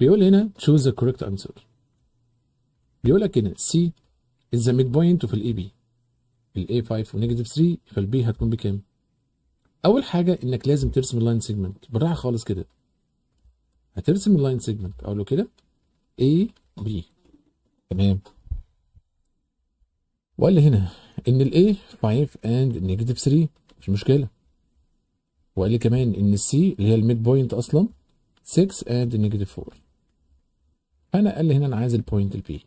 بيقول هنا choose the correct answer بيقول لك هنا C is the midpoint of الاي بي الاي 5 ونيجاتيف 3 فال B هتكون بكام؟ اول حاجه انك لازم ترسم اللاين سيجمنت بالراحه خالص كده هترسم اللاين سيجمنت اقول له كده A B تمام وقال لي هنا ان الاي 5 اند نيجاتيف 3 مش مشكله وقال لي كمان ان السي اللي هي الميد بوينت اصلا 6 اند نيجاتيف 4 انا قال لي هنا انا عايز البوينت البي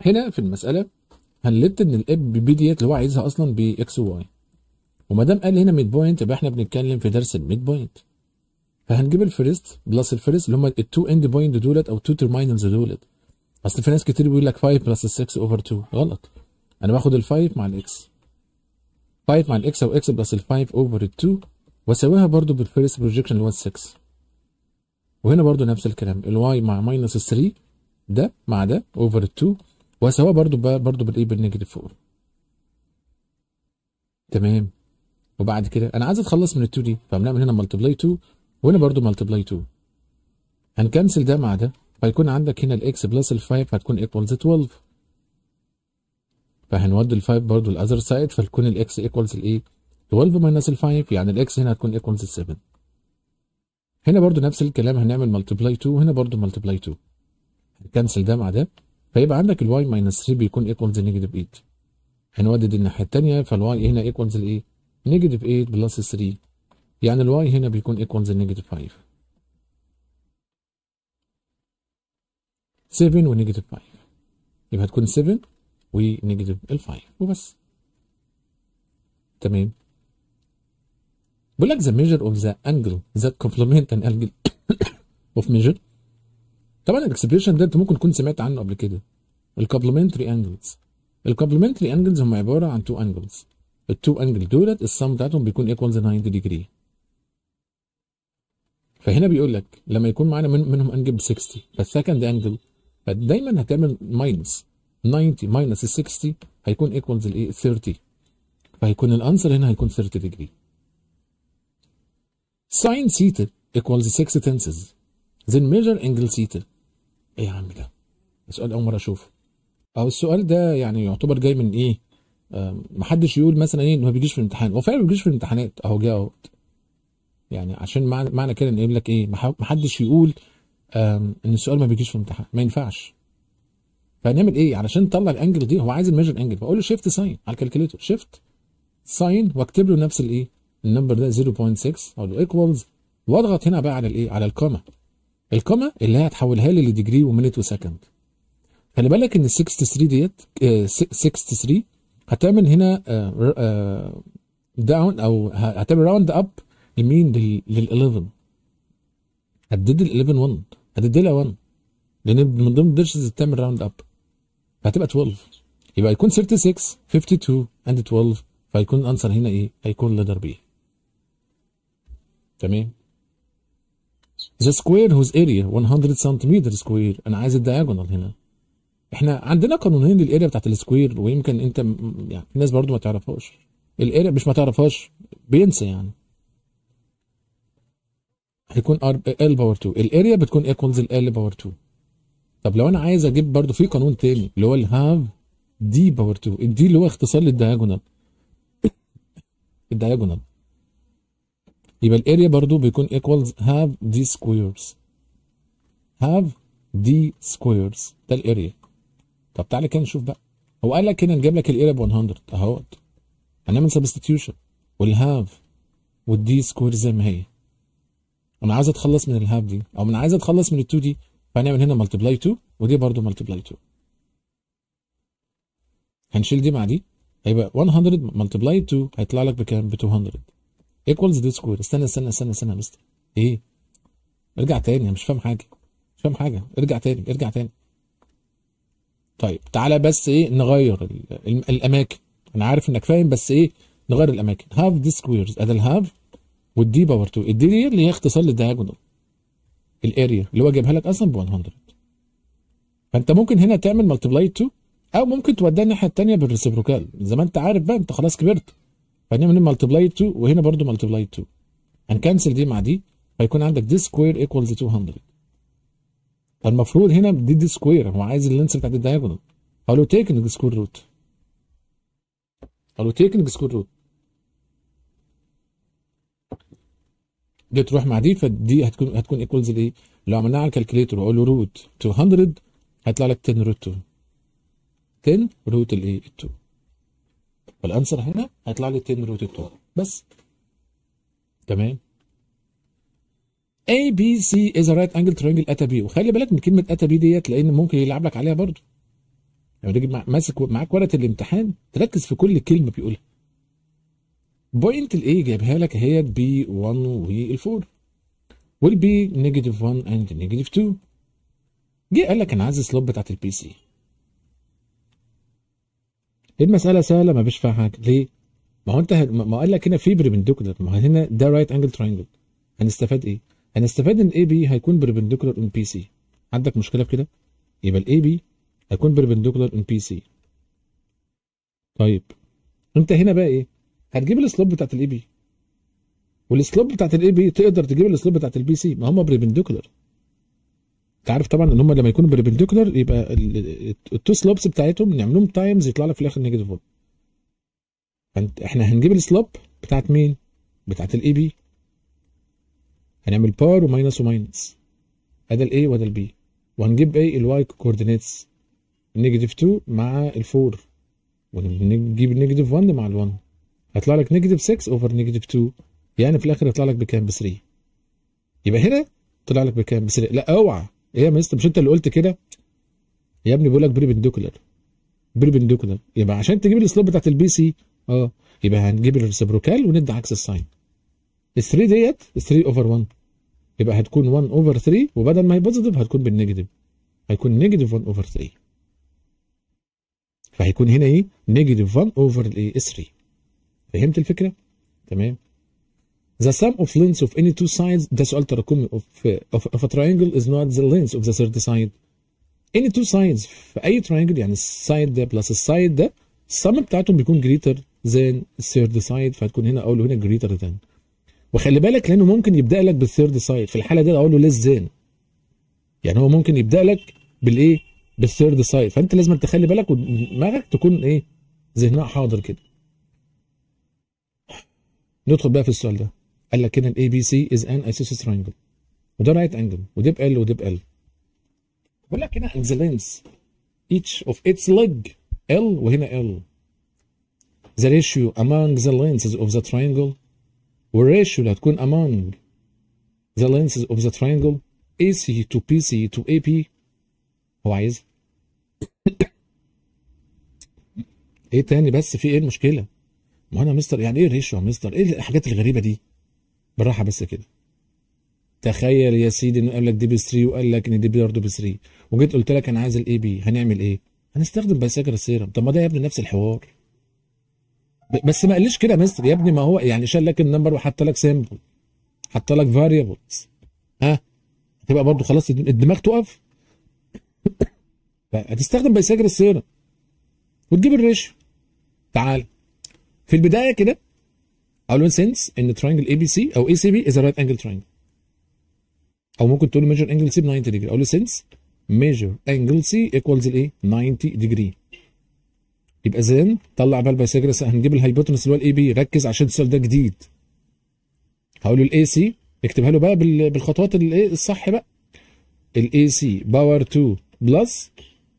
هنا في المساله هنلت ان الاب بي ديت اللي هو عايزها اصلا اكس واي وما دام قال لي هنا ميد بوينت يبقى احنا بنتكلم في درس الميد بوينت فهنجيب الفيرست بلس الفيرست اللي هم التو اند بوينت دولت او تو تيرمينالز دولت اصل في ناس كتير بيقول لك 5 بلس 6 اوفر 2 غلط انا باخد ال 5 مع الاكس 5 مع الاكس او اكس بلس ال 5 اوفر 2 واساويها برضو بالفيرست بروجيكشن اللي هو ال 6 وهنا برضو نفس الكلام الواي مع ماينس 3 ده مع ده اوفر 2 واساويها برضو برضو بالاي بالنيجاتيف 4 تمام وبعد كده انا عايز اتخلص من ال 2 دي فبنعمل هنا ملتبلاي 2 وهنا برضو ملتبلاي 2 هنكنسل ده مع ده فيكون عندك هنا الاكس بلس ال 5 هتكون ايكوالز 12 فهنودي ال 5 برضه الاذر سايد فتكون الاكس ايكوالز الايه 12 ماينس ال 5 يعني الاكس هنا هتكون ايكوالز 7 هنا برضه نفس الكلام هنعمل ملتبلاي 2 وهنا برضه ملتبلاي 2 هنكنسل ده مع ده فيبقى عندك الواي ماينس 3 بيكون ايكوالز نيجاتيف 8 هنودي دي الناحيه الثانيه فالواي هنا ايكوالز الايه نيجاتيف 8 بلس 3 يعني الواي هنا بيكون ايكوالز نيجاتيف 5 7 ونيجاتيف 5 يبقى هتكون 7 ونيجاتيف ال 5 وبس تمام بيقول لك ذا ميجر اوف ذا انجل ذا كومبلمنت ان انجل اوف ميجر طبعا الاكسبريشن ده انت ممكن تكون سمعت عنه قبل كده الكومبلمنتري انجلز الكومبلمنتري انجلز هم عباره عن تو انجلز التو انجل دولت السم بتاعتهم بيكون ايكوال 90 ديجري فهنا بيقول لك لما يكون معانا من منهم انجل ب 60 فالسكند انجل فدايما هتعمل ماينس 90 ماينس 60 هيكون ايكوالز الايه 30 فهيكون الانسر هنا هيكون 30 ديجري ساين سيتا ايكوالز 6 تنسز then ميجر انجل ثيتا ايه يا عم ده سؤال اول مره اشوفه او السؤال ده يعني يعتبر جاي من ايه محدش يقول مثلا ايه ما بيجيش في الامتحان هو فعلا ما بيجيش في الامتحانات اهو جه اهو يعني عشان معنى كده ان يقول لك ايه محدش يقول ان السؤال ما بيجيش في امتحان ما ينفعش فنعمل ايه علشان نطلع الانجل دي هو عايز الميجر انجل فاقول له شيفت ساين على الكالكوليتر شيفت ساين واكتب له نفس الايه النمبر ده 0.6 اقول له ايكوالز واضغط هنا بقى على الايه على الكوما الكوما اللي هي هتحولها لي لديجري ومينيت وسكند خلي بالك ان ال 63 ديت 63 آه، هتعمل هنا داون آه، آه، او هتعمل راوند اب لمين لل 11 هتدي ال 11 1 هتدي لها 1 لان من ضمن اللي بتعمل راوند اب فهتبقى 12 يبقى هيكون 36 52 اند 12 فهيكون الانسر هنا ايه؟ هيكون لدر بي تمام The square whose area 100 سنتيمتر سكوير انا عايز الدياجونال هنا احنا عندنا قانونين للاريا بتاعت السكوير ويمكن انت يعني الناس برضو ما تعرفهاش الاريا مش ما تعرفهاش بينسى يعني هيكون ار ال باور 2 الاريا بتكون ايكوالز ال ال باور 2 طب لو انا عايز اجيب برضو في قانون تاني اللي هو الهاف دي باور 2 الدي اللي هو اختصار للدياجونال الدياجونال يبقى الاريا برضو بيكون ايكوالز هاف دي سكويرز هاف دي سكويرز ده الاريا طب تعالى كده نشوف بقى هو قال لك هنا نجيب لك الاريا ب 100 اهوت هنعمل سبستيتيوشن والهاف والدي سكوير زي ما هي انا عايز اتخلص من الهاب دي او انا عايز اتخلص من ال 2 دي فهنعمل هنا ملتبلاي 2 ودي برضه ملتبلاي 2 هنشيل دي مع دي هيبقى 100 ملتبلاي 2 هيطلع لك بكام ب 200 ايكوالز دي سكوير استنى استنى استنى استنى يا مستر ايه ارجع تاني انا مش فاهم حاجه مش فاهم حاجه ارجع تاني ارجع تاني طيب تعالى بس ايه نغير الاماكن انا عارف انك فاهم بس ايه نغير الاماكن هاف دي سكويرز ادي الهاف والدي باور 2 الدي دي اللي هي اختصار للدياجونال الاريا اللي هو جايبها لك اصلا ب 100 فانت ممكن هنا تعمل ملتبلاي 2 او ممكن توديها الناحيه الثانيه بالريسبروكال زي ما انت عارف بقى انت خلاص كبرت فنعمل ملتبلاي 2 وهنا برضو ملتبلاي 2 هنكنسل دي مع دي فيكون عندك دي سكوير ايكوالز 200 فالمفروض هنا دي دي سكوير هو عايز اللينس بتاعت الدياجونال قالوا تيكنج سكوير روت قالوا تيكنج سكوير روت دي تروح مع دي فدي هتكون هتكون ايكوالز لايه؟ لو عملناها على الكالكليتر وقول له روت 200 هيطلع لك 10 روت 2 10 روت الايه؟ 2 فالانسر هنا هيطلع لي 10 روت 2 بس تمام A B C is a right angle triangle at B وخلي بالك من كلمه at B ديت لان ممكن يلعب لك عليها برضه لما يعني تيجي ماسك معاك ورقه الامتحان تركز في كل كلمه بيقولها بوينت الاي جايبها لك هي بي 1 والفور والبي نيجاتيف 1 اند نيجاتيف 2 جه قال لك انا عايز السلوب بتاعت البي سي المساله سهله ما فيش فيها حاجه ليه؟ ما هو انت ما قال لك هنا في بربنديكولار ما هو هنا ده رايت انجل تراينجل هنستفاد ايه؟ هنستفاد ان الاي بي هيكون بربنديكولار ان بي سي عندك مشكله في كده؟ يبقى الاي بي هيكون بربنديكولار ان بي سي طيب انت هنا بقى ايه؟ هتجيب السلوب بتاعت الاي بي والسلوب بتاعت الاي بي تقدر تجيب السلوب بتاعت البي سي ما هم بريبندكولر انت عارف طبعا ان هم لما يكونوا بريبندكولر يبقى التو سلوبس بتاعتهم نعملهم تايمز يطلع لك في الاخر نيجاتيف 1 فاحنا احنا هنجيب السلوب بتاعت مين؟ بتاعت الاي بي هنعمل باور وماينس وماينس هذا الاي وهذا البي وهنجيب ايه الواي كوردينيتس نيجاتيف 2 مع ال 4 ونجيب نيجاتيف 1 مع ال 1 هيطلع لك نيجاتيف 6 اوفر نيجاتيف 2 يعني في الاخر يطلع لك بكام ب 3 يبقى هنا طلع لك بكام ب 3 لا اوعى ايه يا مستر مش انت اللي قلت كده يا ابني بيقول لك بريبندوكولار بريبندوكولار يبقى عشان تجيب السلوب بتاعت البي سي اه يبقى هنجيب الريسبروكال وندي عكس الساين ال 3 ديت 3 اوفر 1 يبقى هتكون 1 اوفر 3 وبدل ما هي بوزيتيف هتكون بالنيجاتيف هيكون نيجاتيف 1 اوفر 3 فهيكون هنا ايه نيجاتيف 1 اوفر الايه 3 فهمت الفكره تمام The sum of lengths of any two sides ده سؤال تراكمي of, of, of a triangle is not the length of the third side any two sides في اي triangle يعني السايد ده بلس السايد ده السم بتاعتهم بيكون greater than الثيرد سايد فهتكون هنا اقول هنا greater than وخلي بالك لانه ممكن يبدا لك بالثيرد سايد في الحاله دي اقول له less than يعني هو ممكن يبدا لك بالايه بالثيرد سايد فانت لازم تخلي بالك ودماغك تكون ايه ذهنها حاضر كده ندخل بقى في السؤال ده قال لك هنا الاي بي سي از ان اسيسس ترينجل وده رايت انجل وديب ال وديب ال بقول لك هنا ان ذا لينس ايتش اوف اتس ليج ال وهنا ال ذا ريشيو امونج ذا لينس اوف ذا ترينجل والريشيو اللي هتكون امونج ذا لينس اوف ذا ترينجل اي سي تو بي سي تو اي بي هو عايز ايه تاني بس في ايه المشكله ما انا مستر يعني ايه ريشو يا مستر ايه الحاجات الغريبه دي بالراحه بس كده تخيل يا سيدي انه قال لك دي بي 3 وقال لك ان دي برضه بي 3 وجيت قلت لك انا عايز الاي بي هنعمل ايه هنستخدم بساجر السيرم طب ما ده يا ابني نفس الحوار بس ما قاليش كده يا مستر يا ابني ما هو يعني شال لك النمبر وحط لك سيمبل حط لك فاريبلز ها هتبقى برضه خلاص الدماغ تقف هتستخدم بيساجر السيرم وتجيب الريشو تعال في البدايه كده اقول له sense ان بي ABC او ACB is a رايت انجل ترينجل او ممكن تقول ميجر انجل سي ب 90 ديجري اقول له ميجر انجل سي ايكوالز equals الايه 90 ديجري يبقى زين طلع بقى البايسجرس هنجيب الهايبوتنس اللي هو الاي بي ركز عشان السؤال ده جديد هقول له الاي سي اكتبها له بقى بالخطوات الايه الصح بقى الاي سي باور 2 بلس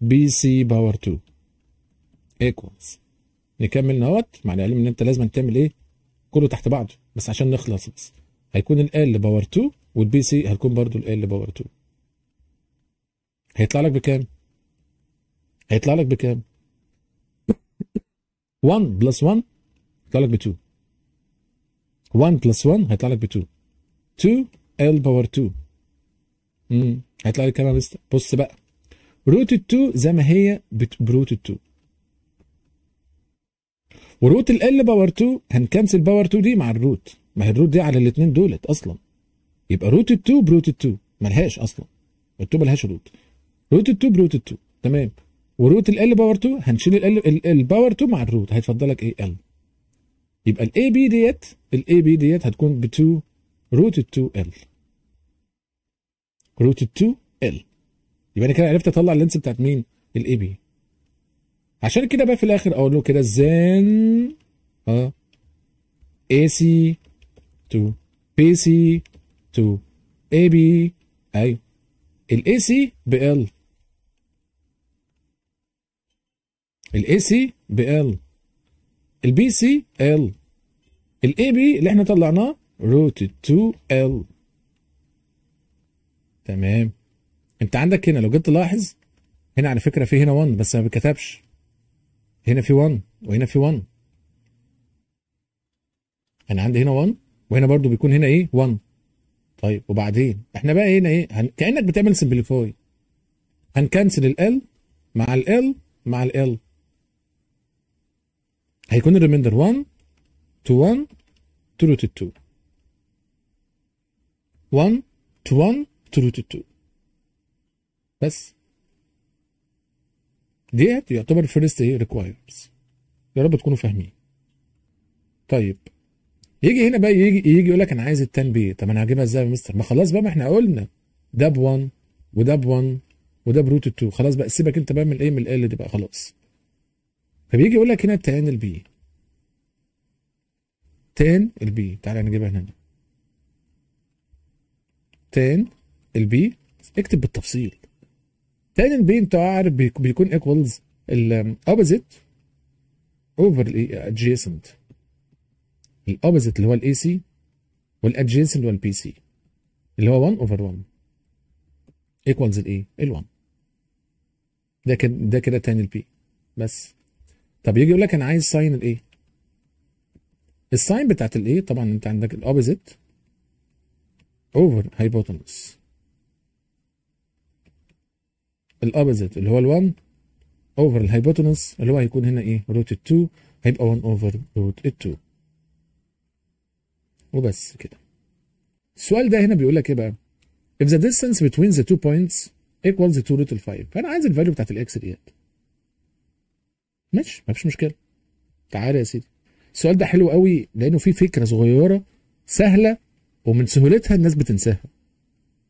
بي سي باور 2 ايكوالز نكمل نوت مع العلم ان انت لازم تعمل ايه كله تحت بعضه بس عشان نخلص بس هيكون ال ال باور 2 والبي سي هتكون برضو ال ال باور 2 هيطلع لك بكام هيطلع لك بكام 1 بلس 1 هيطلع لك ب 2 1 بلس 1 هيطلع لك ب 2 2 ال باور 2 امم هيطلع لك كام يا مستر بص بقى روت 2 زي ما هي بروت 2 وروت ال باور 2 هنكنسل باور 2 دي مع الروت ما هي الروت دي على الاثنين دولت اصلا يبقى روت 2 بروت 2 ملهاش اصلا ال2 ملهاش روت روت 2 بروت 2 تمام وروت ال ال باور 2 هنشيل ال الباور 2 مع الروت هيتفضل لك ايه ال يبقى الاي بي ديت الاي بي ديت هتكون ب 2 روت 2 ال روت 2 ال يبقى انا كده عرفت اطلع اللينس بتاعت مين الاي بي عشان كده بقى في الاخر اقول له كده زين اه اي سي تو بي سي تو اي بي ايوه الاي سي ال الاي سي ال البي سي ال الاي بي اللي احنا طلعناه روت 2 ال تمام انت عندك هنا لو جيت تلاحظ هنا على فكره في هنا 1 بس ما بيتكتبش هنا في 1 وهنا في 1 انا عندي هنا 1 وهنا برضو بيكون هنا ايه 1 طيب وبعدين احنا بقى هنا ايه هن... كانك بتعمل سمبليفاي هنكنسل ال مع ال مع ال هيكون الريميندر 1 تو 1 تو روت 2 1 تو 1 تو روت 2 بس ديت يعتبر فيرست ايه ريكوايرمنتس يا رب تكونوا فاهمين طيب يجي هنا بقى يجي يجي يقول لك انا عايز التان بي طب انا هجيبها ازاي يا مستر ما خلاص بقى ما احنا قلنا ده ب 1 وده ب 1 وده بروت 2 خلاص بقى سيبك انت بقى من الايه من ال دي بقى خلاص فبيجي يقول لك هنا تان البي تان البي تعالى نجيبها هنا تان البي اكتب بالتفصيل تاني بين تعر بيكون ايكوالز الأوبزيت أوفر الأدجيسنت الأوبزيت اللي هو الأي سي والأدجيسنت اللي هو البي سي اللي هو 1 أوفر 1 ايكوالز الإيه؟ ال 1 ده كده ده كده تاني البي بس طب يجي يقول لك أنا عايز ساين الإيه؟ الساين بتاعت الإيه طبعا أنت عندك الأوبزيت أوفر هايبوتنس الابوزيت اللي هو ال1 اوفر الهايبوتنس اللي هو هيكون هنا ايه روت ال2 هيبقى 1 اوفر روت ال2 وبس كده السؤال ده هنا بيقول لك ايه بقى if the distance between the two points equals 2 root 5 فانا عايز الفاليو بتاعت الاكس ديت ماشي مفيش مشكله تعالى يا سيدي السؤال ده حلو قوي لانه فيه فكره صغيره سهله ومن سهولتها الناس بتنساها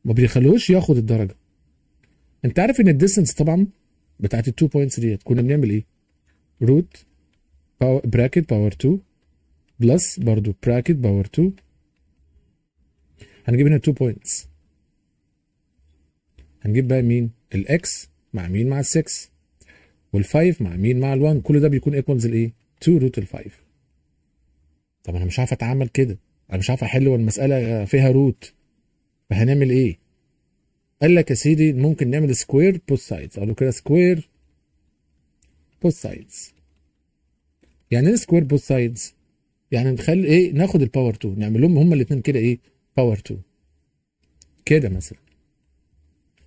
ما بيخلوش ياخد الدرجه انت عارف ان الديستنس طبعا بتاعت التو بوينتس ديت كنا بنعمل ايه؟ روت باور براكت باور 2 بلس برضو براكت باور 2 هنجيب هنا 2 بوينتس هنجيب بقى مين؟ الاكس مع مين مع ال6 وال5 مع مين مع ال1 كل ده بيكون ايكوالز الايه؟ 2 روت ال5 طب انا مش عارف اتعامل كده انا مش عارف احل والمساله فيها روت فهنعمل ايه؟ قال لك يا سيدي ممكن نعمل سكوير بوث سايدز اقول له كده سكوير بوث سايدز يعني ايه سكوير بوث سايدز يعني نخلي ايه ناخد الباور 2 نعمل لهم هما الاثنين كده ايه باور 2 كده مثلا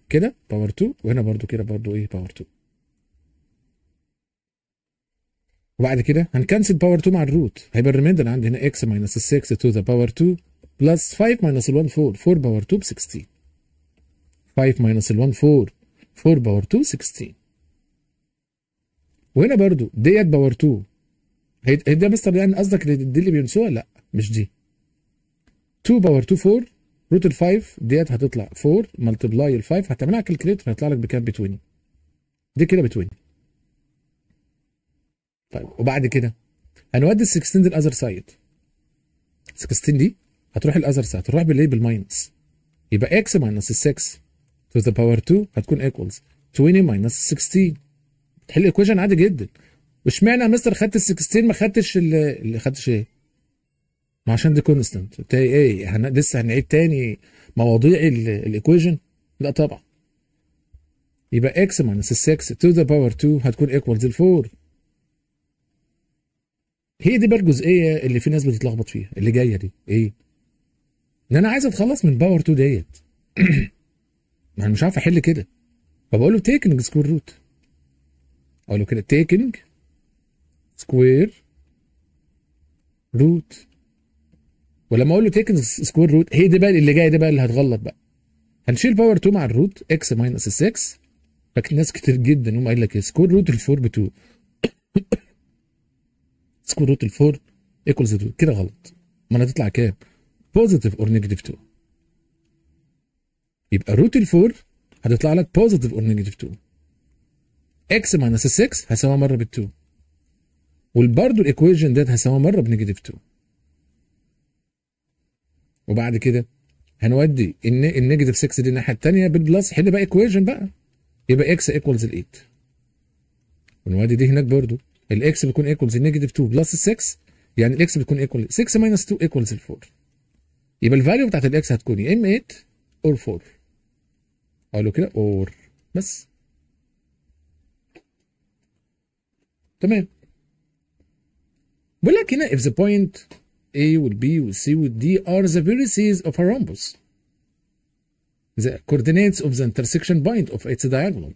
كده باور 2 وهنا برضو كده برضو ايه باور 2 وبعد كده هنكنسل باور 2 مع الروت هيبقى الريميندر عندي هنا x minus 6 to the power 2 plus 5 minus 1 4 4 باور 2 ب 16 5 ماينس ال 1 4 4 باور 2 16 وهنا برضو ديت باور 2 هي ده مستر يعني قصدك دي اللي بينسوها لا مش دي 2 باور 2 4 روت ال 5 ديت هتطلع 4 ملتبلاي ال 5 هتعملها كالكليتر هيطلع لك بكام ب 20 دي كده ب 20 طيب وبعد كده هنودي ال 16 دي الاذر سايد 16 دي هتروح الاذر سايد هتروح بالليبل ماينس يبقى اكس ماينس ال 6 to the power 2 هتكون equals 20 minus 16 بتحل الايكويشن عادي جدا واشمعنى يا مستر خدت ال 16 ما خدتش اللي خدتش ايه؟ ما عشان دي كونستنت بتاعي ايه لسه هنعيد تاني مواضيع الايكويشن لا طبعا يبقى x minus 6 to the power 2 هتكون equals 4 هي دي بقى الجزئيه اللي في ناس بتتلخبط فيها اللي جايه دي ايه؟ ان انا عايز اتخلص من باور 2 ديت ما انا مش عارف احل كده فبقول له تيكنج سكوير روت اقول له كده تيكنج سكوير روت ولما اقول له تيكنج سكوير روت هي دي بقى اللي جايه دي بقى اللي هتغلط بقى هنشيل باور 2 مع الروت اكس ماينس 6 فاكر ناس كتير جدا يقوم قايل لك سكوير روت ال 4 ب 2 سكوير روت 4 ايكوالز 2 كده غلط ما انا هتطلع كام؟ بوزيتيف اور نيجاتيف 2 يبقى روت الفور هتطلع لك بوزيتيف اور نيجاتيف 2 اكس ماينس 6 هساوي مره بال 2 وبرده الايكويشن ديت هساوي مره بنيجاتيف 2 وبعد كده هنودي النيجاتيف 6 دي الناحيه الثانيه بالبلس حل بقى ايكويشن بقى يبقى اكس ايكوالز ال 8 ونودي دي هناك برده الاكس بيكون ايكوالز النيجاتيف 2 بلس 6 يعني الاكس بتكون ايكوال 6 ماينس 2 ايكوالز 4 يبقى الفاليو بتاعت الاكس هتكون يا اما 8 اور 4 قالوا كده اور بس تمام بيقول لك هنا if the point A وال B وال C وال D are the vertices of a rhombus the coordinates of the intersection point of its diagonal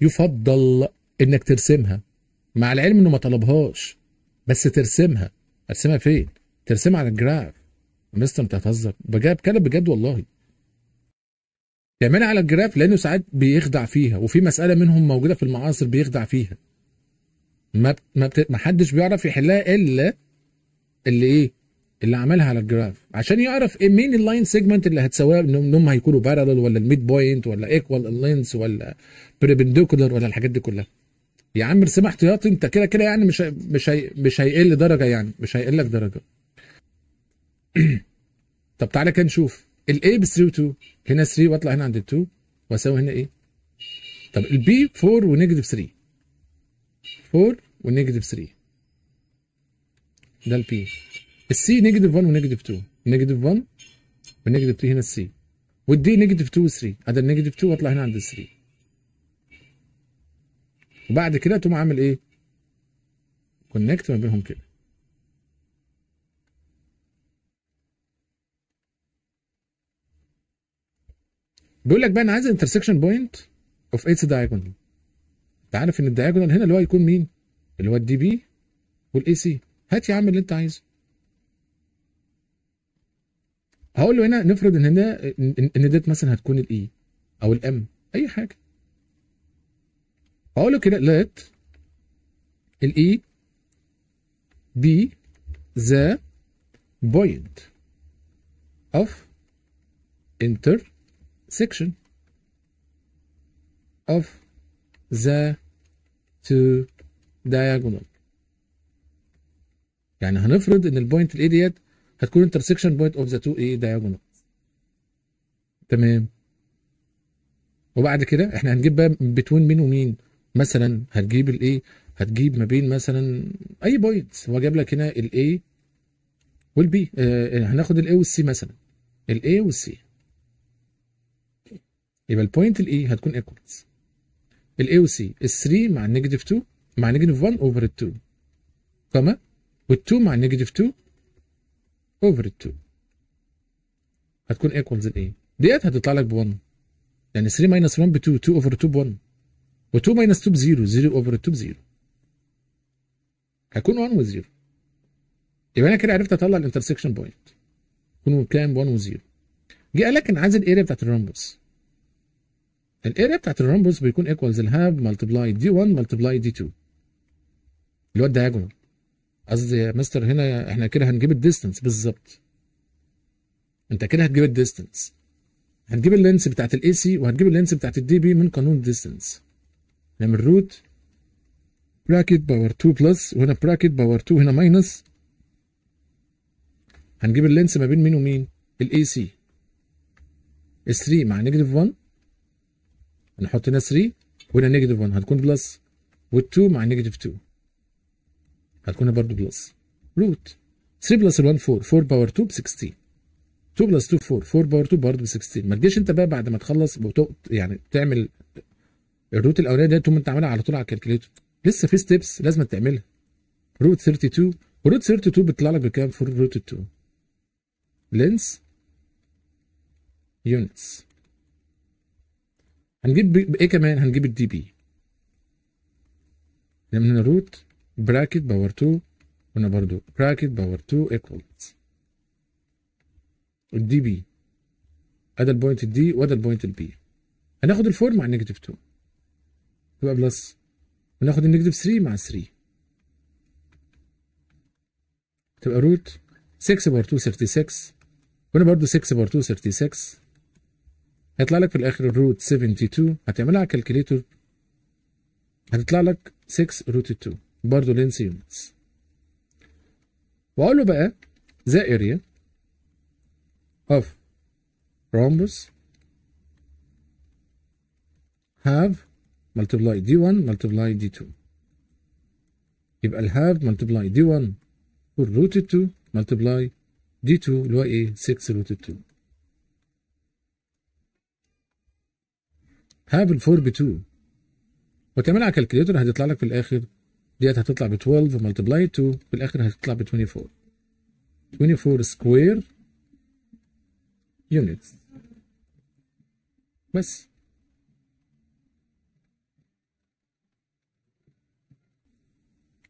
يفضل انك ترسمها مع العلم انه ما طلبهاش بس ترسمها ارسمها فين؟ ترسمها على الجراف مستر انت هتهزر بجد بتكلم بجد والله يعملها على الجراف لانه ساعات بيخدع فيها وفي مساله منهم موجوده في المعاصر بيخدع فيها ما ما, بت... ما حدش بيعرف يحلها الا اللي ايه اللي عملها على الجراف عشان يعرف إيه مين اللاين سيجمنت اللي هتسواه ان هم هيكونوا بارلل ولا الميد بوينت ولا ايكوال اللينس ولا بربنديكولر ولا الحاجات دي كلها يا عم ارسم احتياطي انت كده كده يعني مش مش هي... مش هيقل درجه يعني مش هيقل لك درجه طب تعالى كده نشوف الاي ب 3 و2 هنا 3 واطلع هنا عند ال2 واساوي هنا ايه طب البي 4 ونيجاتيف 3 4 ونيجاتيف 3 ده البي السي نيجاتيف 1 ونيجاتيف 2 نيجاتيف 1 ونيجاتيف 3 هنا السي والدي نيجاتيف 2 و3 ادي النيجاتيف 2 واطلع هنا عند ال 3 وبعد كده تقوم عامل ايه؟ كونكت ما بينهم كده بيقول لك بقى انا عايز انترسكشن بوينت اوف اتس دايجونال انت عارف ان الدايجونال هنا اللي هو يكون مين؟ اللي هو الدي بي والاي سي هات يا عم اللي انت عايزه هقول له هنا نفرض ان هنا ان ديت مثلا هتكون الاي e او الام اي حاجه هقول له كده لات الاي بي ذا بوينت اوف انتر section of the two diagonal يعني هنفرض ان البوينت الاي ديت هتكون انترسكشن بوينت اوف ذا تو اي diagonal تمام وبعد كده احنا هنجيب بقى بتوين مين ومين مثلا هتجيب الاي هتجيب ما بين مثلا اي بوينت هو جاب لك هنا الاي والبي آه هناخد الاي والسي مثلا الاي والسي يبقى البوينت الاي هتكون ايكوالز الاي والسي ال 3 مع النيجاتيف 2 مع نيجاتيف 1 اوفر ال 2 كما وال2 مع النيجاتيف 2 اوفر ال 2 هتكون ايكوالز الاي ديت هتطلع لك ب 1 يعني 3 ماينس 1 ب 2 2 اوفر 2 ب 1 و2 ماينس 2 ب 0 0 اوفر 2 ب 0 هيكون 1 و0 يبقى انا كده عرفت اطلع الانترسكشن بوينت يكونوا كام 1 و0 جه قال لك انا عايز الاريا بتاعت الرامبوس الاريا بتاعت الرومبوس بيكون ايكوالز الهاب ملتبلاي دي 1 ملتبلاي دي 2 اللي هو الدياجونال قصدي يا مستر هنا احنا كده هنجيب الديستنس بالظبط انت كده هتجيب الديستنس هنجيب اللينس بتاعت الاي سي وهتجيب اللينس بتاعت الدي بي من قانون الديستنس نعمل روت براكت باور 2 بلس وهنا براكت باور 2 هنا ماينس هنجيب اللينس ما بين مين ومين الاي سي 3 مع نيجاتيف 1 نحط هنا 3 وهنا نيجاتيف 1 هتكون بلس وال2 مع نيجاتيف 2 هتكون برضو بلس روت 3 بلس 1 4 4 باور 2 ب 16 2 بلس 2 4 4 باور 2 برضه ب 16 ما تجيش انت بقى بعد ما تخلص يعني تعمل الروت الاولانيه دي تقوم انت عاملها على طول على الكالكوليتر لسه في ستيبس لازم تعملها روت 32 وروت 32 بيطلع لك بكام فور روت 2 لينس يونتس هنجيب ايه كمان هنجيب الدي بي من هنا روت براكت باور 2 هنا برضو براكت باور 2 ايكوالز الدي بي ادي البوينت الدي وادي البوينت البي هناخد الفور مع النيجاتيف 2 تبقى بلس وناخد النيجاتيف 3 مع 3 تبقى روت 6 باور 2 36 وهنا برضو 6 باور 2 36 هيطلع لك في الاخر روت 72 هتعملها على الكالكوليتر هتطلع لك 6 روت 2 برضه لينس يونتس واقول له بقى ذا اريا اوف rhombus هاف multiply d1 multiply d2 يبقى الهاف ملتبلاي multiply d1 روت 2 multiply d2 اللي هو ايه 6 روت 2 هاف الفور ب 2 وتعمل على الكالكليتر هتطلع لك في الاخر ديت هتطلع ب 12 ملتبلاي 2 في الاخر هتطلع ب 24 24 سكوير يونتس بس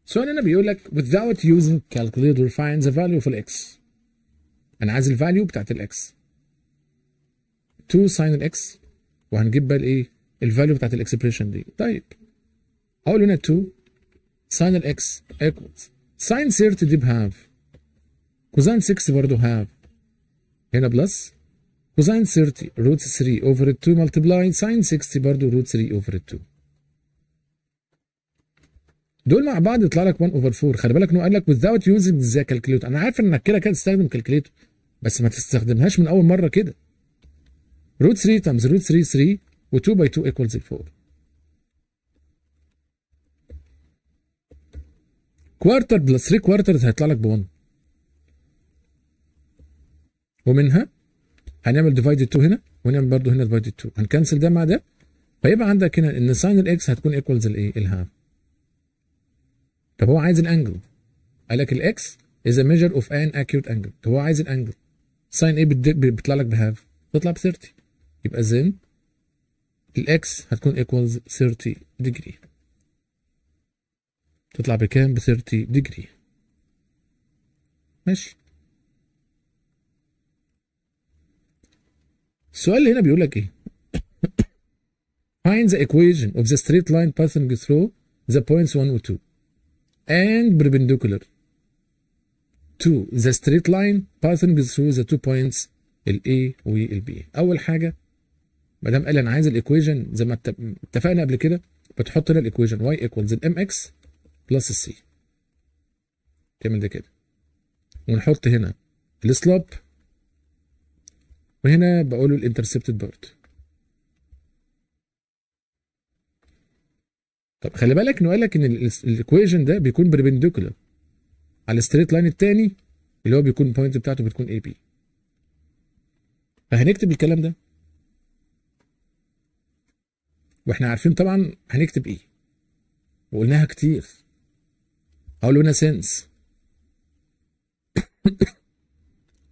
سؤال هنا بيقول لك without using calculator find the value of x انا عايز الفاليو بتاعت الاكس 2 sin الاكس وهنجيب بقى الايه الفاليو بتاعت الاكسبريشن دي طيب اقول هنا 2 ساين الاكس ايكوالز ساين 30 دي بهاف كوزين 6 برضه هاف هنا بلس كوزين 30 روت 3 اوفر 2 ملتبلاي ساين 60 برضه روت 3 اوفر 2 دول مع بعض يطلع لك 1 اوفر 4 خلي بالك انه قال لك without using the calculator انا عارف انك كده كده تستخدم كالكليتور بس ما تستخدمهاش من اول مره كده root 3 times root 3 3 و 2 by 2 equals 4 كوارتر بلس 3 كوارترز هيطلع لك ب 1 ومنها هنعمل ديفايد 2 هنا ونعمل برضه هنا ديفايد 2 هنكنسل ده مع ده فيبقى عندك هنا ان ساين الاكس هتكون ايكوالز الايه الهاف طب هو عايز الانجل قال لك الاكس از ا ميجر اوف ان اكيوت انجل طب هو عايز الانجل ساين ايه بيطلع لك بهاف تطلع ب 30 يبقى زين الاكس هتكون ايكوالز 30 ديجري تطلع بكام ب 30 ديجري ماشي السؤال اللي هنا بيقول لك ايه find the equation of the straight line passing through the points 1 و 2 and perpendicular to the straight line passing through the two points ال A وال B أول حاجة ما دام قال انا عايز الايكويجن زي ما اتفقنا قبل كده بتحط هنا الايكويجن واي ايكوالز الام اكس بلس السي تعمل ده كده ونحط هنا السلوب وهنا بقول له الانترسبتد بارت طب خلي بالك انه قال لك ان الايكويجن ده بيكون بربنديكولار على الستريت لاين الثاني اللي هو بيكون البوينت بتاعته بتكون اي بي فهنكتب الكلام ده واحنا عارفين طبعا هنكتب ايه وقلناها كتير او لنا سنس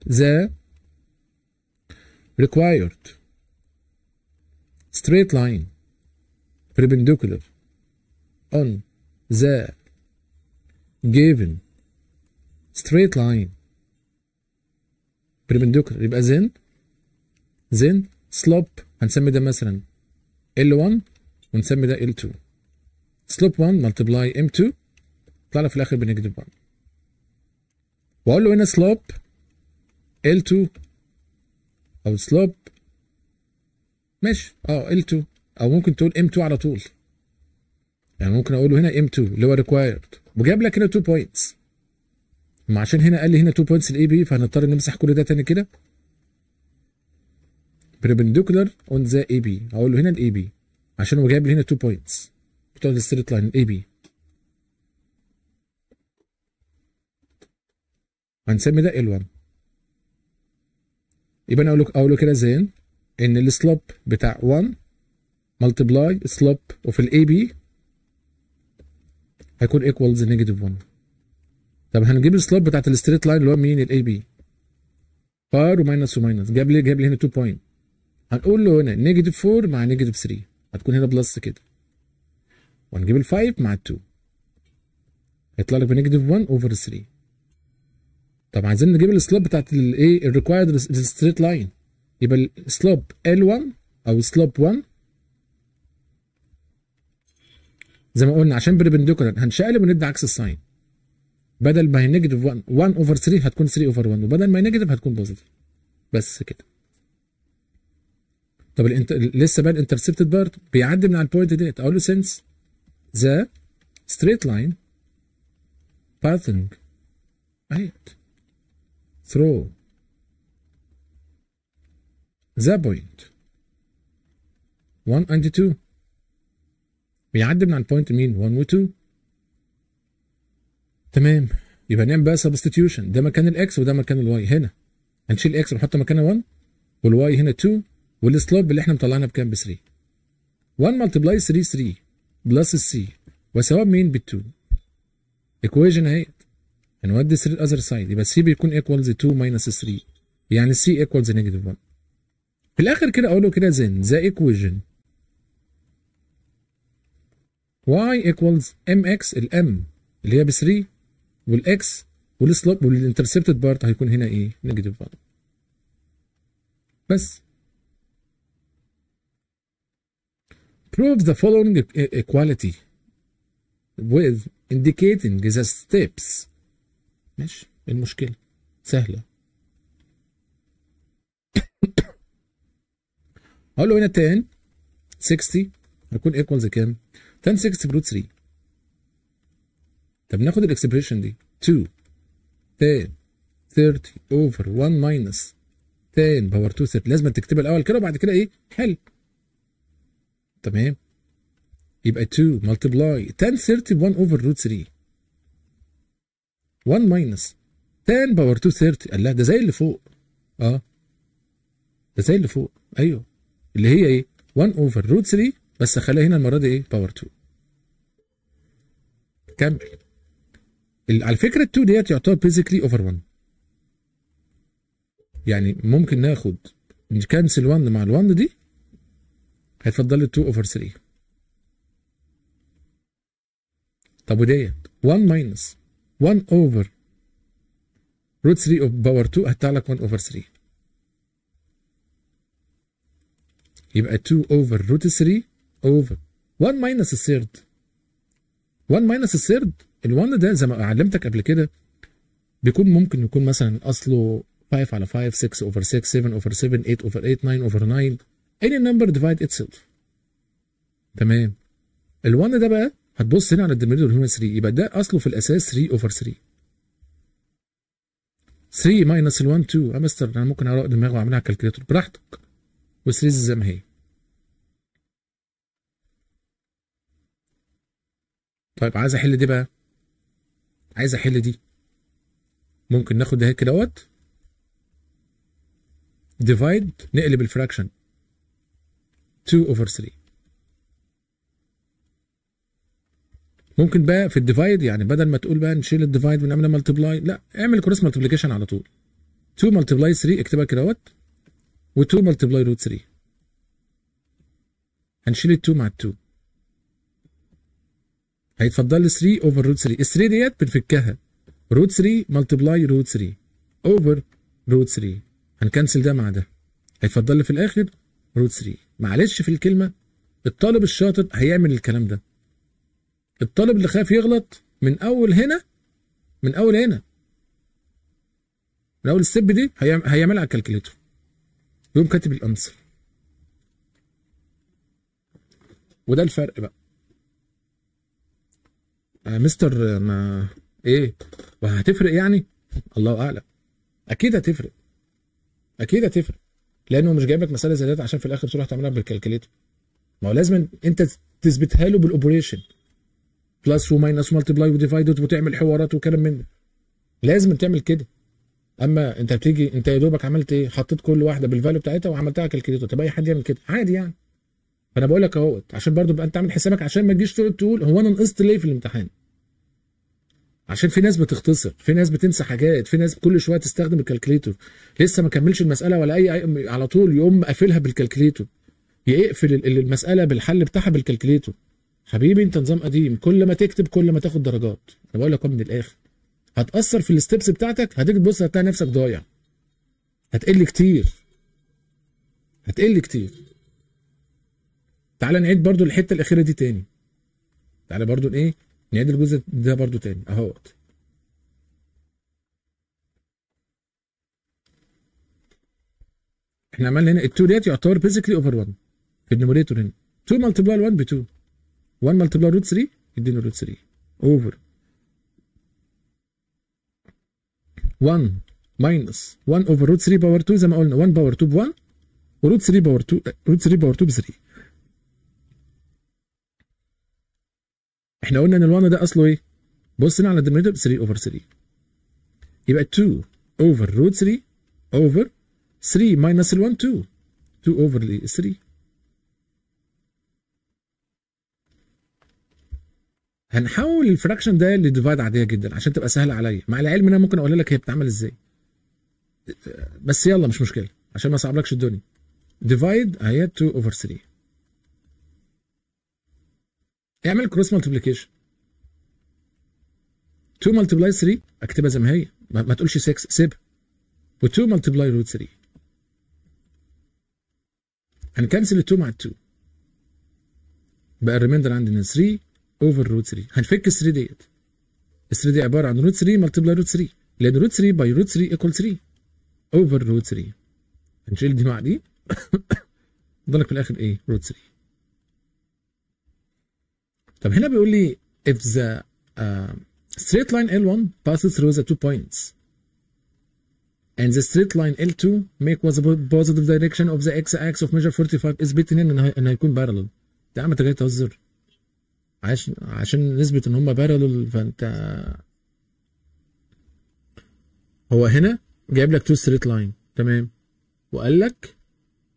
the required straight line perpendicular on the given straight line perpendicular يبقى then then slope هنسمي ده مثلا L1 ونسمي ده L2 سلوب 1 ملتبلاي M2 طلع في الاخر بنيجاتيف 1 واقول له هنا سلوب L2 او سلوب ماشي اه L2 او ممكن تقول M2 على طول يعني ممكن اقول له هنا M2 اللي هو ريكوايرد وجاب لك هنا 2 بوينتس ما عشان هنا قال لي هنا 2 بوينتس الاي بي فهنضطر نمسح كل ده تاني كده اون ذا اي بي هقول له هنا الاي بي عشان هو جايب لي هنا 2 بوينتس بتوع الستريت لاين الاي بي هنسمي ده ال 1 يبقى انا اقول له اقول له كده زين ان السلوب بتاع 1 ملتبلاي سلوب اوف الاي بي هيكون ايكوالز نيجاتيف 1 طب هنجيب السلوب بتاعت الستريت لاين اللي هو مين الاي بي بار وماينس وماينس جاب لي جاب لي هنا 2 بوينت هنقول له هنا نيجاتيف 4 مع نيجاتيف 3 هتكون هنا بلس كده وهنجيب ال 5 مع ال 2 هيطلع لك بنيجاتيف 1 اوفر 3 طب عايزين نجيب السلوب بتاعت الايه الريكوايرد ستريت لاين يبقى السلوب ال 1 او سلوب 1 زي ما قلنا عشان بربنديكولار هنشقلب ونبدا عكس الساين بدل ما هي نيجاتيف 1 1 اوفر 3 هتكون 3 اوفر 1 وبدل ما هي نيجاتيف هتكون بوزيتيف بس كده طب الانت... لسه بقى الانترسبتد بارت بيعدي من على البوينت ديت اقول له سنس ذا ستريت لاين باثنج ايت ثرو ذا بوينت 1 اند 2 بيعدي من على البوينت مين 1 و 2 تمام يبقى نعمل بقى سبستيوشن ده مكان الاكس وده مكان الواي هنا هنشيل الاكس ونحطه مكانها 1 والواي هنا 2 والسلوب اللي احنا مطلعنا بكام ب 3 1 ملتبلاي 3 3 بلس السي وثواب مين ب 2 ايكويجن اهي هنودي 3 الاذر سايد يبقى السي بيكون ايكوالز 2 ماينس 3 يعني السي ايكوالز نيجاتيف 1 في الاخر كده اقول له كده زين ذا ايكويجن y ام mx الام اللي هي ب 3 والاكس والسلوب والانترسبتد بارت هيكون هنا ايه؟ نيجاتيف 1 بس Prove the following e-, e-, equality with indicating the steps ماشي إيه المشكلة سهلة اقول له هنا 10 60 هيكون ايكوالز كام؟ 10 60 بروت 3 طب ناخد الاكسبريشن دي 2 10 30 اوفر 1 ماينس 10 باور 2 30 لازم تكتبها الاول كده وبعد كده ايه؟ حل تمام يبقى 2 multiply 10 30 1 over root 3 1 minus 10 باور 2 30 قال لا ده زي اللي فوق اه ده زي اللي فوق ايوه اللي هي ايه 1 over root 3 بس خليها هنا المره دي ايه باور 2 كمل على فكره ال 2 ديت يعتبر بيزيكلي اوفر 1 يعني ممكن ناخد نكنسل 1 مع ال 1 دي هيتفضل لي 2 اوفر 3 طب وديت 1 ماينس 1 اوفر روت 3 باور 2 هتطلع لك 1 اوفر 3 يبقى 2 اوفر روت 3 اوفر 1 ماينس الثيرد 1 ماينس الثيرد ال1 ده زي ما علمتك قبل كده بيكون ممكن يكون مثلا اصله 5 على 5 6 اوفر 6 7 اوفر 7 8 اوفر 8 9 اوفر 9 any number divide itself تمام ال1 ده بقى هتبص هنا على الدينومينيتور هنا 3 يبقى ده اصله في الاساس 3 اوفر 3 3 ماينس ال1 2 يا مستر انا ممكن اقرا دماغي واعملها كالكليتور براحتك و3 زي ما هي طيب عايز احل دي بقى عايز احل دي ممكن ناخد ده كده اهوت ديفايد نقلب الفراكشن 2 over 3 ممكن بقى في الديفايد يعني بدل ما تقول بقى نشيل الديفايد ونعملها ملتبلاي لا اعمل كروس ملتبليكيشن على طول 2 ملتبلاي 3 اكتبها كده اهوت و2 ملتبلاي روت 3 هنشيل ال2 مع ال2 هيتفضل لي 3 اوفر روت 3 ال 3 ديت بنفكها روت 3 ملتبلاي روت 3 اوفر روت 3 هنكنسل ده مع ده هيتفضل لي في الاخر روت 3 معلش في الكلمه الطالب الشاطر هيعمل الكلام ده الطالب اللي خايف يغلط من اول هنا من اول هنا من اول السب دي هيعملها على الكالكليتر يقوم كاتب الانسر وده الفرق بقى آه مستر ما ايه وهتفرق يعني الله اعلم اكيد هتفرق اكيد هتفرق لانه مش جايب لك مساله زي عشان في الاخر تروح تعملها بالكالكليتر ما هو لازم انت تثبتها له بالاوبريشن بلس وماينس ملتبلاي وديفايد وتعمل حوارات وكلام من ده لازم تعمل كده اما انت بتيجي انت يا دوبك عملت ايه حطيت كل واحده بالفاليو بتاعتها وعملتها كالكليتر طب اي حد يعمل كده عادي يعني فانا بقول لك اهوت عشان برضو بقى انت عامل حسابك عشان ما تجيش تقول هو انا نقصت ليه في الامتحان عشان في ناس بتختصر في ناس بتنسى حاجات في ناس كل شويه تستخدم الكالكليتور لسه ما كملش المساله ولا اي على طول يقوم قافلها بالكالكليتور يقفل المساله بالحل بتاعها بالكالكليتور حبيبي انت نظام قديم كل ما تكتب كل ما تاخد درجات انا بقول لك من الاخر هتاثر في الستبس بتاعتك هتيجي تبص هتلاقي نفسك ضايع هتقل كتير هتقل كتير تعال نعيد برضو الحته الاخيره دي تاني تعالى برضو ايه نعيد الجزء ده برضو تاني اهوت احنا عملنا هنا ال 2 ديت يعتبر بيزيكلي اوفر 1 في النيموريتور هنا 2 ملتبلاي 1 ب 2 1 ملتبلاي روت 3 يديني روت 3 اوفر 1 ماينس 1 اوفر روت 3 باور 2 زي ما قلنا 1 باور 2 ب 1 وروت 3 باور 2 روت 3 باور 2 ب 3 احنا قلنا ان ال1 ده اصله ايه؟ بص هنا على الدينومينيتور 3 اوفر 3 يبقى 2 اوفر روت 3 اوفر 3 ماينس ال1 2 2 اوفر 3 هنحول الفراكشن ده لديفايد عاديه جدا عشان تبقى سهله عليا مع العلم ان انا ممكن اقول لك هي بتتعمل ازاي بس يلا مش مشكله عشان ما اصعبلكش الدنيا ديفايد هي 2 اوفر 3 اعمل كروس مالتيبليكيشن 2 ملتبلاي 3 اكتبها زي ما هي ما تقولش 6 سيبها و2 ملتبلاي روت 3 هنكنسل ال 2 مع ال 2 بقى الريميندر عندنا 3 اوفر روت 3 هنفك ال 3 ديت ال 3 دي عباره عن روت 3 ملتبلاي روت 3 لان روت 3 باي روت 3 ايكوال 3 اوفر روت 3 هنشيل دي مع دي ضلك في الاخر ايه روت 3 طب هنا بيقول لي if the uh, straight line L1 passes through the two points and the straight line L2 make was the positive direction of the x-axis of measure 45 اثبت هنا ان هيكون بارلل ده عم انت تهزر عشان عشان نثبت ان هم بارلل فانت هو هنا جايب لك تو ستريت لاين تمام وقال لك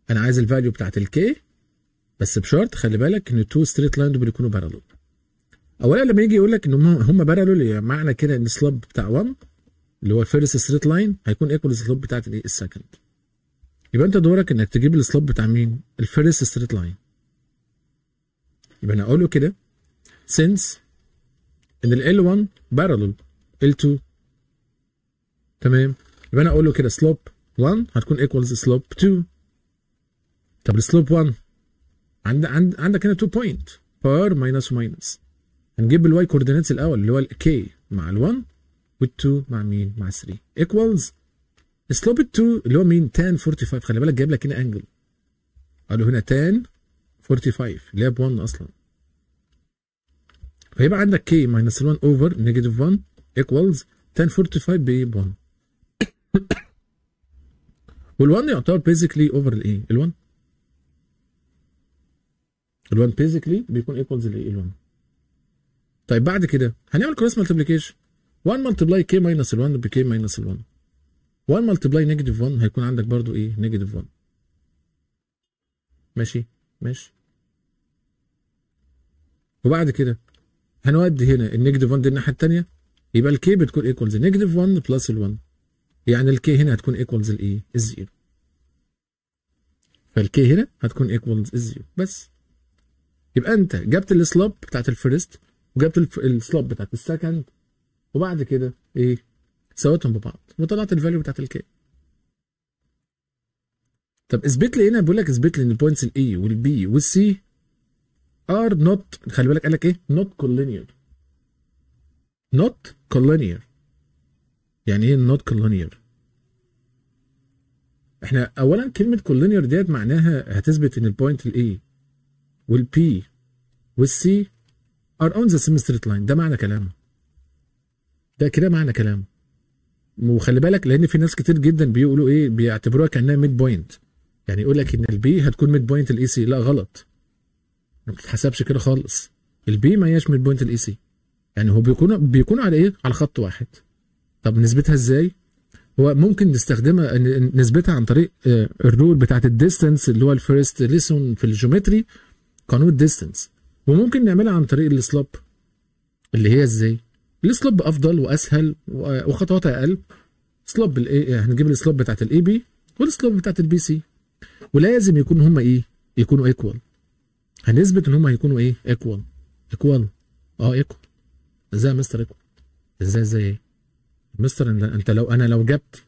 انا عايز الفاليو بتاعت الكي بس بشرط خلي بالك ان تو ستريت لاين دول بيكونوا بارلل اولا لما يجي يقول لك ان هم بارلل معنى كده ان السلوب بتاع 1 اللي هو الفيرست ستريت لاين هيكون ايكوال السلوب بتاعت الايه السكند يبقى انت دورك انك تجيب السلوب بتاع مين الفيرست ستريت لاين يبقى انا اقول له كده سينس ان ال L1 parallel L2 تمام يبقى انا اقول له كده سلوب 1 هتكون ايكوالز سلوب 2 طب السلوب 1 عند عند عندك هنا 2 بوينت بار ماينس وماينس هنجيب الواي كوردينيتس الاول اللي هو الكي مع ال1 وال2 مع مين مع 3 ايكوالز سلوب ال2 اللي هو مين تان 45 خلي بالك جايب لك هنا انجل قالوا هنا تان 45 اللي هي ب1 اصلا فيبقى عندك كي ماينس 1 اوفر نيجاتيف 1 ايكوالز تان 45 ب 1 وال1 يعتبر بيزيكلي اوفر الايه ال1 ال1 بيزيكلي بيكون ايكوالز لايه ال1 طيب بعد كده هنعمل كروس مالتبليكيشن 1 ملتبلاي كي ماينس ال1 بكي ماينس ال1 1 ملتبلاي نيجاتيف 1 هيكون عندك برضو ايه نيجاتيف 1 ماشي ماشي وبعد كده هنودي هنا النيجاتيف 1 دي الناحيه الثانيه يبقى الكي بتكون ايكوالز نيجاتيف 1 بلس ال1 يعني الكي هنا هتكون ايكوالز الايه الزيرو فالكي هنا هتكون ايكوالز الزيرو بس يبقى انت جبت السلوب بتاعت الفيرست وجبت السلوب بتاعت السكند وبعد كده ايه سويتهم ببعض وطلعت الفاليو بتاعت الكي طب اثبت لي هنا بيقول لك اثبت لي ان البوينتس الاي والبي والسي ار نوت خلي بالك قال لك ايه نوت كولينير نوت كولينير يعني ايه نوت كولينير احنا اولا كلمه كولينير ديت معناها هتثبت ان البوينت الاي والبي والسي are on the سيم ستريت line ده معنى كلامه ده كده معنى كلامه وخلي بالك لان في ناس كتير جدا بيقولوا ايه بيعتبروها كانها ميد بوينت يعني يقول لك ان البي هتكون ميد بوينت الاي سي لا غلط ما بتتحسبش كده خالص البي ما هياش ميد بوينت الاي سي يعني هو بيكونوا بيكونوا على ايه على خط واحد طب نسبتها ازاي هو ممكن نستخدمها نثبتها عن طريق آه، الرول بتاعت الديستنس اللي هو الفيرست ليسون في الجيومتري قانون الديستنس وممكن نعملها عن طريق السلوب اللي هي ازاي السلوب افضل واسهل وخطواتها اقل سلوب الاي يعني هنجيب السلوب بتاعت الاي بي والسلوب بتاعت البي سي ولازم يكون هما ايه يكونوا ايكوال هنثبت ان هما هيكونوا ايه ايكوال ايكوال اه ايكوال ازاي يا مستر ايكوال ازاي ازاي ايه مستر انت لو انا لو جبت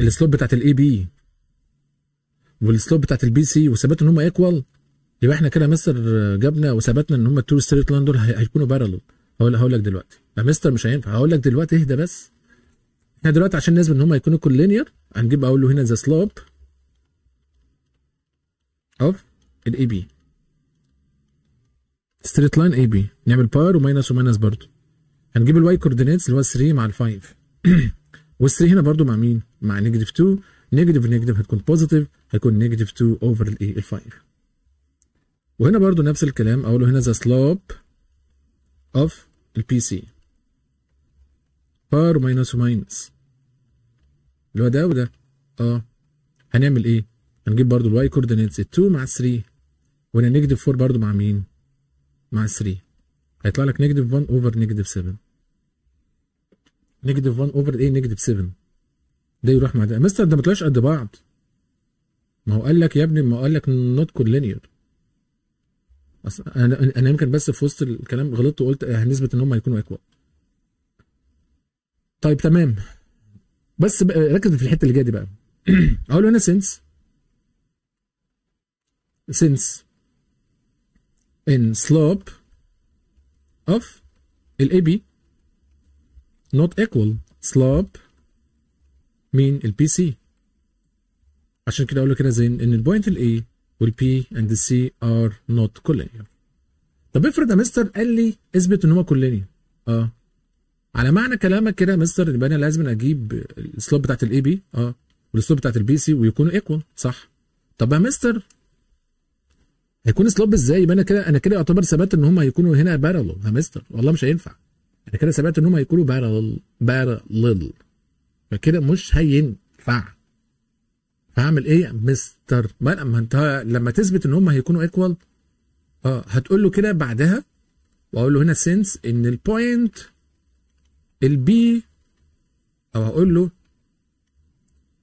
السلوب بتاعت الاي بي والسلوب بتاعت البي سي وثبت ان هما ايكوال يبقى احنا كده مستر جابنا وثبتنا ان هم التو ستريت لاين دول هيكونوا بارلل هقول هقول لك دلوقتي مستر مش هينفع هقول لك دلوقتي اهدى بس احنا دلوقتي عشان نثبت ان هم هيكونوا كولينير هنجيب اقول له هنا ذا سلوب اوف الاي بي ستريت لاين اي بي نعمل باور وماينس وماينس برضه هنجيب الواي كوردينيتس اللي هو 3 مع ال 5 وال 3 هنا برضه مع مين؟ مع نيجاتيف 2 نيجاتيف نيجاتيف هتكون بوزيتيف هيكون نيجاتيف 2 اوفر الاي ال 5 وهنا برضو نفس الكلام اقول هنا the slope of البي سي بار وماينس وماينس اللي هو ده وده اه هنعمل ايه هنجيب برضو الواي كوردينيتس 2 مع 3 وهنا نيجاتيف 4 برضو مع مين مع 3 هيطلع لك نيجاتيف 1 اوفر نيجاتيف 7 نيجاتيف 1 اوفر ايه نيجاتيف 7 ده يروح مع ده مستر ده ما طلعش قد بعض ما هو قال لك يا ابني ما هو قال لك نوت كولينير انا انا يمكن بس في وسط الكلام غلطت وقلت هنثبت آه، ان هم هيكونوا اقوى طيب تمام بس ركز في الحته اللي جايه دي بقى اقول هنا سينس سينس ان سلوب اوف الاي بي نوت ايكوال سلوب مين البي سي عشان كده اقول لك هنا زين ان البوينت الاي والبي اند سي ار نوت كولينير طب افرض يا مستر قال لي اثبت ان هما كولينير اه على معنى كلامك كده يا مستر يبقى انا لازم اجيب السلوب بتاعت الاي بي اه والسلوب بتاعت البي سي ويكونوا ايكوال صح طب يا مستر هيكون سلوب ازاي يبقى انا كده انا كده اعتبر ثبات ان هم هيكونوا هنا بارلل يا مستر والله مش هينفع انا كده ثبات ان هم هيكونوا بارلل بارلل فكده مش هينفع هعمل ايه مستر ما انت لما تثبت ان هم هيكونوا ايكوال اه هتقول له كده بعدها واقول له هنا سينس ان البوينت البي او هقول له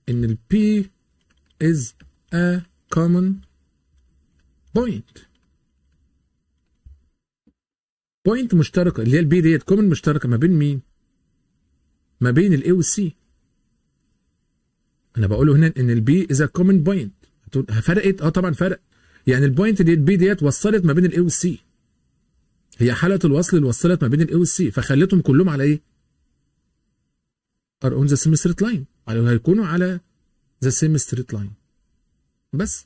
ان البي از ا كومن بوينت بوينت مشتركه اللي هي البي ديت كومن مشتركه ما بين مين ما بين الاي والسي انا بقوله هنا ان البي از كومن بوينت فرقت اه طبعا فرق يعني البوينت دي البي ديت وصلت ما بين الاي والسي هي حاله الوصل اللي وصلت ما بين الاي والسي فخلتهم كلهم على ايه ار اون ذا سيم ستريت لاين هيكونوا على ذا سيم ستريت لاين بس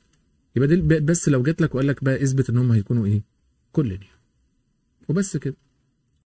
يبقى دي بس لو جات لك وقال لك بقى اثبت ان هم هيكونوا ايه كل وبس كده